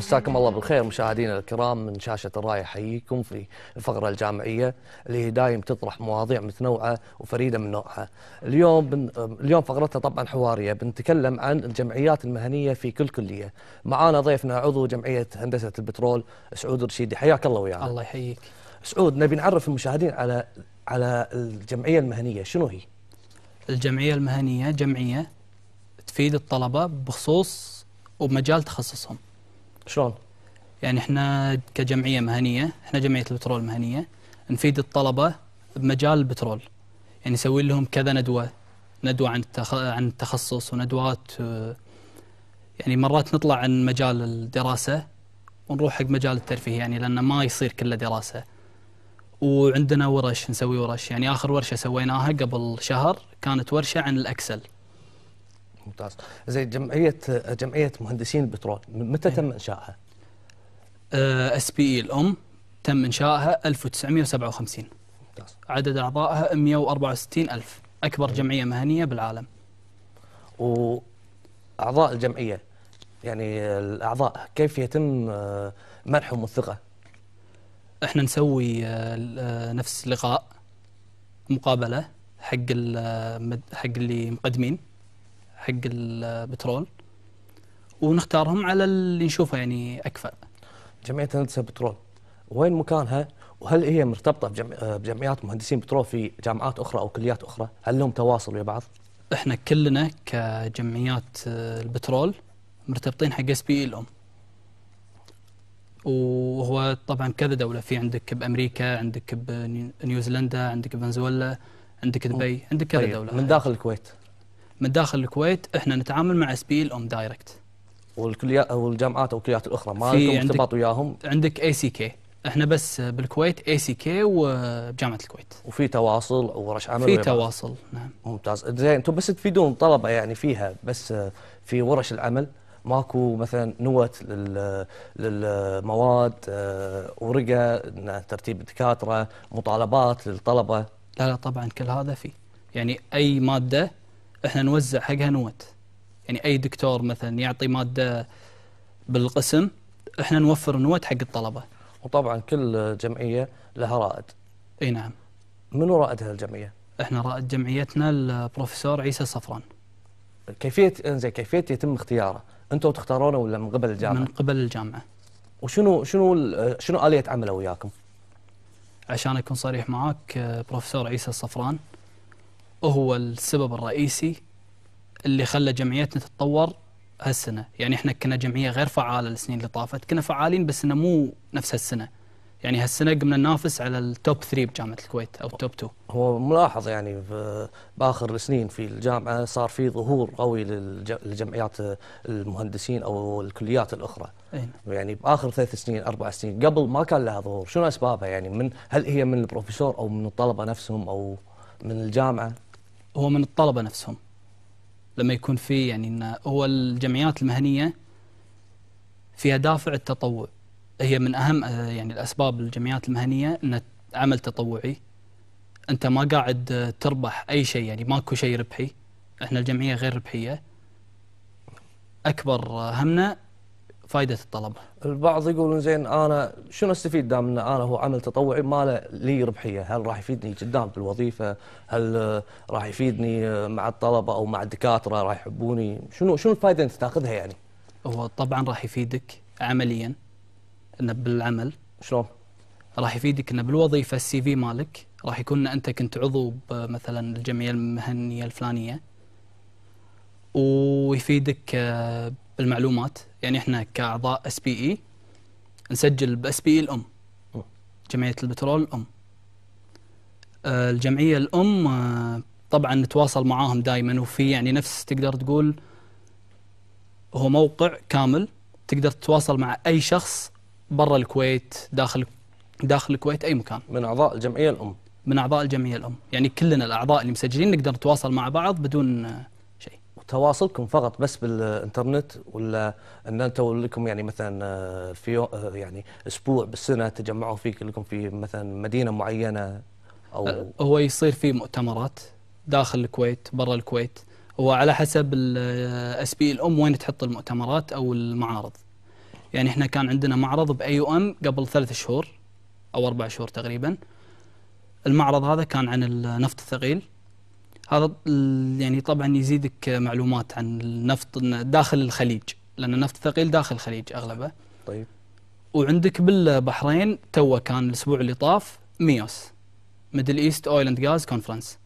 مساكم الله بالخير مشاهدينا الكرام من شاشة الراية حييكم في الفقرة الجامعية اللي هي دايم تطرح مواضيع متنوعة وفريدة من نوعها اليوم بن... اليوم فقرتها طبعا حوارية بنتكلم عن الجمعيات المهنية في كل كلية معانا ضيفنا عضو جمعية هندسة البترول سعود رشيدي حياك الله ويانا الله يحييك سعود نبي نعرف المشاهدين على على الجمعية المهنية شنو هي؟ الجمعية المهنية جمعية تفيد الطلبة بخصوص وبمجال تخصصهم شلون؟ يعني احنا كجمعيه مهنيه، احنا جمعيه البترول المهنيه، نفيد الطلبه بمجال البترول. يعني نسوي لهم كذا ندوه، ندوه عن التخ... عن التخصص وندوات آه، يعني مرات نطلع عن مجال الدراسه ونروح حق مجال الترفيه يعني لان ما يصير كله دراسه. وعندنا ورش نسوي ورش، يعني اخر ورشه سويناها قبل شهر كانت ورشه عن الاكسل. ممتاز زي جمعيه جمعيه مهندسين البترول متى إيه. تم انشائها آه، اس بي اي الام تم انشائها 1957 ممتاز عدد اعضائها 164 الف اكبر جمعيه مهنيه بالعالم واعضاء الجمعيه يعني الاعضاء كيف يتم آه، منحهم الثقه احنا نسوي آه، نفس لقاء مقابله حق حق اللي مقدمين حق البترول ونختارهم على اللي نشوفه يعني اكفأ. جمعيه هندسه بترول وين مكانها؟ وهل هي مرتبطه بجمعيات مهندسين بترول في جامعات اخرى او كليات اخرى؟ هل لهم تواصل ويا بعض؟ احنا كلنا كجمعيات البترول مرتبطين حق اس بي الام. وهو طبعا كذا دوله في عندك بامريكا، عندك بنيوزيلندا، عندك بفنزويلا، عندك دبي، عندك كذا طيب. دوله. من داخل الكويت؟ من داخل الكويت احنا نتعامل مع اس بي ام دايركت والكليات والجامعات والكليات الاخرى ما لكم ارتباط وياهم عندك اي سي كي احنا بس بالكويت اي سي كي وبجامعه الكويت وفي تواصل ورش عمل في تواصل نعم ممتاز زين انتم بس تفيدون طلبه يعني فيها بس في ورش العمل ماكو مثلا نوت للمواد آه، ورقه ترتيب الدكاتره مطالبات للطلبه لا لا طبعا كل هذا في يعني اي ماده احنا نوزع حقها نوت يعني اي دكتور مثلا يعطي ماده بالقسم احنا نوفر نوت حق الطلبه وطبعا كل جمعيه لها رائد اي نعم منو رائد هالجمعيه احنا رائد جمعيتنا البروفيسور عيسى صفران كيفيه انزين كيفيه يتم اختياره انتم تختارونه ولا من قبل الجامعه من قبل الجامعه وشنو شنو شنو اليه عمله وياكم عشان اكون صريح معاك آه، بروفيسور عيسى الصفران هو السبب الرئيسي اللي خلى جمعيتنا تتطور هالسنة يعني احنا كنا جمعية غير فعالة السنين اللي طافت كنا فعالين بس انه مو نفس هالسنة يعني هالسنة قمنا ننافس على التوب 3 بجامعة الكويت او التوب 2 هو ملاحظ يعني باخر السنين في الجامعة صار في ظهور قوي للجمعيات المهندسين او الكليات الاخرى أين. يعني باخر ثلاث سنين اربع سنين قبل ما كان لها ظهور شنو اسبابها يعني من هل هي من البروفيسور او من الطلبة نفسهم او من الجامعة هو من الطلبة نفسهم لما يكون في يعني إن هو الجمعيات المهنية فيها دافع التطوع هي من أهم يعني الأسباب الجمعيات المهنية أن عمل تطوعي أنت ما قاعد تربح أي شيء يعني ماكو شيء ربحي احنا الجمعية غير ربحية أكبر همنا فائده الطلب؟ البعض يقولون زين انا شنو استفيد دام ان انا هو عمل تطوعي ما له لي ربحيه، هل راح يفيدني قدام في الوظيفه؟ هل راح يفيدني مع الطلبه او مع الدكاتره راح يحبوني؟ شنو شنو الفائده انت تاخذها يعني؟ هو طبعا راح يفيدك عمليا انه بالعمل شلون؟ راح يفيدك انه بالوظيفه السي في مالك راح يكون انت كنت عضو مثلا الجمعيه المهنيه الفلانيه ويفيدك آه، المعلومات يعني احنا كاعضاء اس بي اي نسجل باس بي اي الام جمعيه البترول الام آه، الجمعيه الام آه، طبعا نتواصل معاهم دائما وفي يعني نفس تقدر تقول هو موقع كامل تقدر تتواصل مع اي شخص برا الكويت داخل داخل الكويت اي مكان من اعضاء الجمعيه الام من اعضاء الجمعيه الام يعني كلنا الاعضاء اللي مسجلين نقدر نتواصل مع بعض بدون آه، تواصلكم فقط بس بالانترنت ولا ان انتم لكم يعني مثلا آه، في آه، يعني اسبوع بالسنه تجمعوا فيه كلكم في مثلا مدينه معينه او أه، هو يصير في مؤتمرات داخل الكويت برا الكويت هو على حسب الاس بي الام وين تحط المؤتمرات او المعارض يعني احنا كان عندنا معرض باي ام قبل ثلاث شهور او اربع شهور تقريبا المعرض هذا كان عن النفط الثقيل هذا يعني طبعا يزيدك معلومات عن النفط داخل الخليج لان النفط الثقيل داخل الخليج اغلبه طيب وعندك بالبحرين تو كان الاسبوع اللي طاف ميوس ميدل ايست اويل اند غاز كونفرنس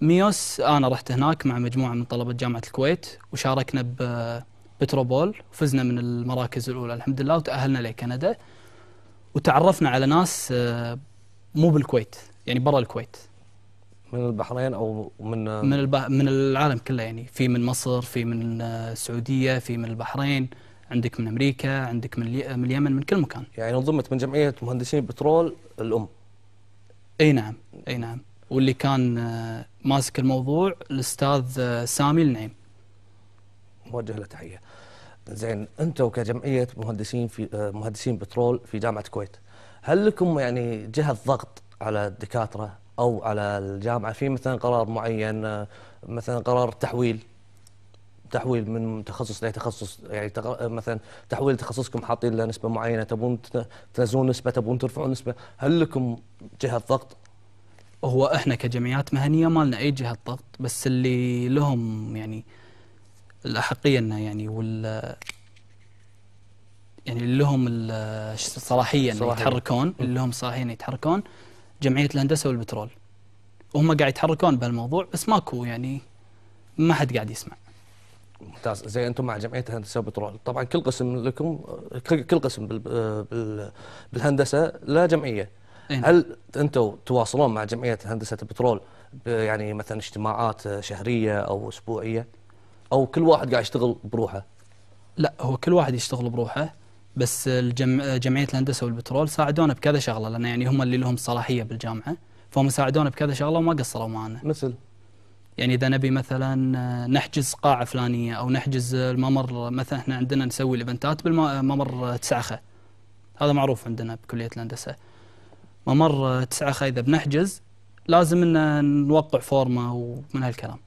ميوس انا رحت هناك مع مجموعه من طلبه جامعه الكويت وشاركنا ببتروبول وفزنا من المراكز الاولى الحمد لله وتاهلنا لكندا وتعرفنا على ناس آه، مو بالكويت يعني برا الكويت من البحرين او من من الب... من العالم كله يعني في من مصر في من آه، السعوديه في من البحرين عندك من امريكا عندك من, الي... من اليمن من كل مكان يعني انضمت من جمعيه مهندسين البترول الام اي نعم اي نعم واللي كان آه، ماسك الموضوع الاستاذ آه، سامي النعيم موجه له تحيه زين انتم كجمعيه مهندسين في مهندسين بترول في جامعه الكويت هل لكم يعني جهه ضغط على الدكاتره او على الجامعه في مثلا قرار معين آه، مثلا قرار تحويل تحويل من تخصص لتخصص يعني آه، مثلا تحويل تخصصكم حاطين له نسبه معينه تبون تنزلون نسبه تبون ترفعون نسبه هل لكم جهه ضغط هو احنا كجمعيات مهنيه ما لنا اي جهه ضغط بس اللي لهم يعني الاحقيه انه يعني وال يعني اللي لهم الصلاحيه آه، انه يتحركون اللي لهم صلاحيه انه يتحركون جمعيه الهندسه والبترول وهم قاعد يتحركون بهالموضوع بس ماكو يعني ما حد قاعد يسمع ممتاز زي انتم مع جمعيه الهندسه والبترول طبعا كل قسم لكم كل قسم بالهندسه له جمعيه إيه؟ هل انتم تواصلون مع جمعيه هندسه البترول يعني مثلا اجتماعات شهريه او اسبوعيه او كل واحد قاعد يشتغل بروحه لا هو كل واحد يشتغل بروحه بس الجم... جمعيه الهندسه والبترول ساعدونا بكذا شغله لان يعني هم اللي لهم الصلاحيه بالجامعه فهم ساعدونا بكذا شغله وما قصروا معنا. مثل يعني اذا نبي مثلا نحجز قاعه فلانيه او نحجز الممر مثلا احنا عندنا نسوي الايفنتات بالممر تسعخه. هذا معروف عندنا بكليه الهندسه. ممر تسعخه اذا بنحجز لازم ان نوقع فورمه ومن هالكلام.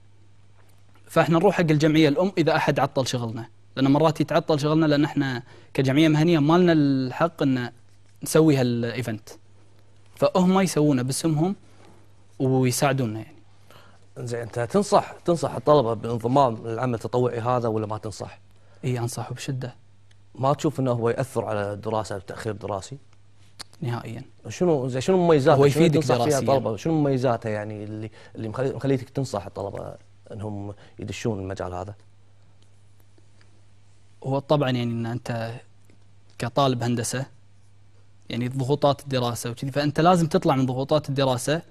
فاحنا نروح حق الجمعيه الام اذا احد عطل شغلنا. لان مرات يتعطل شغلنا لان احنا كجمعيه مهنيه ما لنا الحق ان نسوي هالايفنت فهم يسوونه باسمهم ويساعدونا يعني زين انت تنصح تنصح الطلبه بانضمام للعمل التطوعي هذا ولا ما تنصح؟ اي انصحه بشده ما تشوف انه هو ياثر على الدراسه بتاخير دراسي؟ نهائيا شنو زين شنو مميزاته؟ هو يفيدك دراسيا الطلبه شنو مميزاته يعني اللي اللي مخليتك تنصح الطلبه انهم يدشون المجال هذا؟ هو طبعا يعني ان انت كطالب هندسه يعني ضغوطات الدراسه وكذي فانت لازم تطلع من ضغوطات الدراسه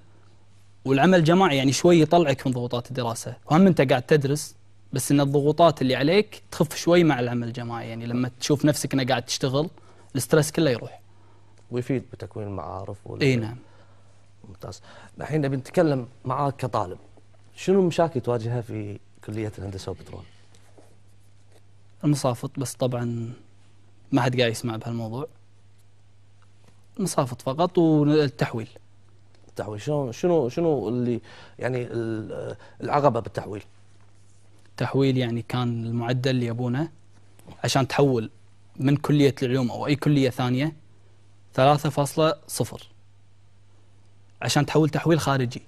والعمل الجماعي يعني شوي يطلعك من ضغوطات الدراسه وهم انت قاعد تدرس بس ان الضغوطات اللي عليك تخف شوي مع العمل الجماعي يعني لما تشوف نفسك انك قاعد تشتغل الاسترس كله يروح ويفيد بتكوين المعارف اي نعم ممتاز الحين نبي نتكلم معاك كطالب شنو المشاكل تواجهها في كليه الهندسه والبترول المصافط بس طبعا ما حد قاعد يسمع بهالموضوع المصافط فقط والتحويل التحويل شنو شنو شنو اللي يعني العقبه بالتحويل التحويل يعني كان المعدل اللي يبونه عشان تحول من كلية العلوم أو أي كلية ثانية ثلاثة فاصلة صفر عشان تحول تحويل خارجي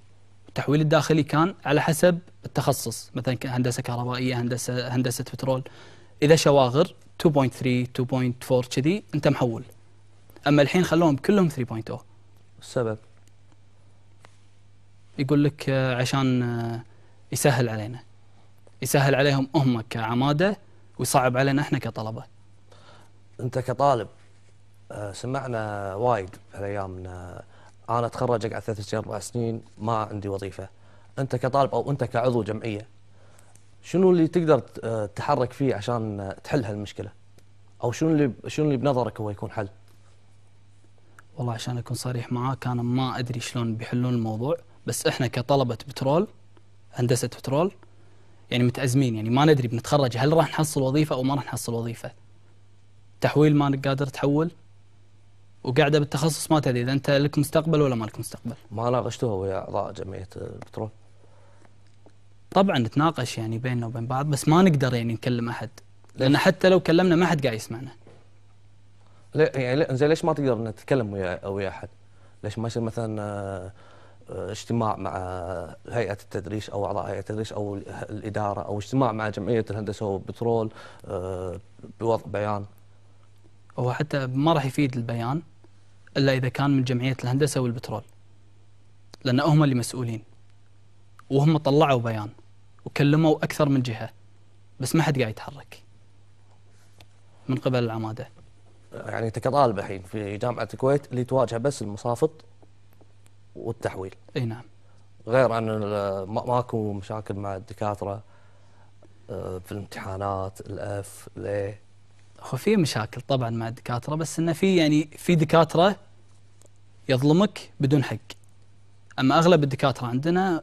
التحويل الداخلي كان على حسب التخصص مثلا هندسة كهربائية هندسة هندسة بترول اذا شواغر 2.3 2.4 كذي انت محول اما الحين خلوهم كلهم 3.0 السبب يقول لك آه، عشان آه، يسهل علينا يسهل عليهم هم كعماده ويصعب علينا احنا كطلبه انت كطالب آه، سمعنا وايد هالايام ان انا اتخرج اقعد ثلاث سنين اربع سنين ما عندي وظيفه انت كطالب او انت كعضو جمعيه شنو اللي تقدر تتحرك آه، فيه عشان آه، تحل هالمشكله؟ او شنو اللي شنو اللي بنظرك هو يكون حل؟ والله عشان اكون صريح معاك انا ما ادري شلون بيحلون الموضوع بس احنا كطلبه بترول هندسه بترول يعني متازمين يعني ما ندري بنتخرج هل راح نحصل وظيفه او ما راح نحصل وظيفه. تحويل ما قادر تحول وقاعده بالتخصص ما تدري اذا انت لك مستقبل ولا ما لك مستقبل. ما ناقشتوها ويا اعضاء جمعيه البترول؟ آه، طبعا نتناقش يعني بيننا وبين بعض بس ما نقدر يعني نكلم احد لان حتى لو كلمنا ما حد قاعد يسمعنا ليه يعني ليه زين ليش ما تقدر نتكلم ويا ويا احد؟ ليش ما يصير مثلا آه، اجتماع مع آه، هيئه التدريس او اعضاء هيئه التدريس او الاداره او اجتماع مع جمعيه الهندسه والبترول آه، بوضع بيان؟ هو حتى ما راح يفيد البيان الا اذا كان من جمعيه الهندسه والبترول لان هم اللي مسؤولين وهم طلعوا بيان وكلموا أكثر من جهة بس ما حد قاعد يتحرك من قبل العمادة يعني أنت كطالب الحين في جامعة الكويت اللي تواجه بس المصافط والتحويل أي نعم غير أن ماكو مشاكل مع الدكاترة آه، في الامتحانات الأف ليه هو في مشاكل طبعا مع الدكاترة بس انه في يعني في دكاترة يظلمك بدون حق اما اغلب الدكاترة عندنا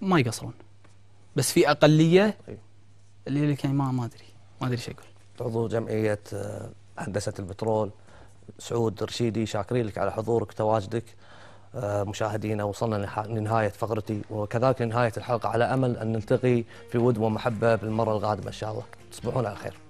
ما يقصرون بس في اقليه طيب. اللي لك يعني ما ما ادري ما ادري ايش اقول عضو جمعيه آه، هندسه البترول سعود رشيدي شاكرين لك على حضورك تواجدك آه، مشاهدينا وصلنا لنهايه فقرتي وكذلك لنهايه الحلقه على امل ان نلتقي في ود ومحبه بالمره القادمه ان شاء الله تصبحون على خير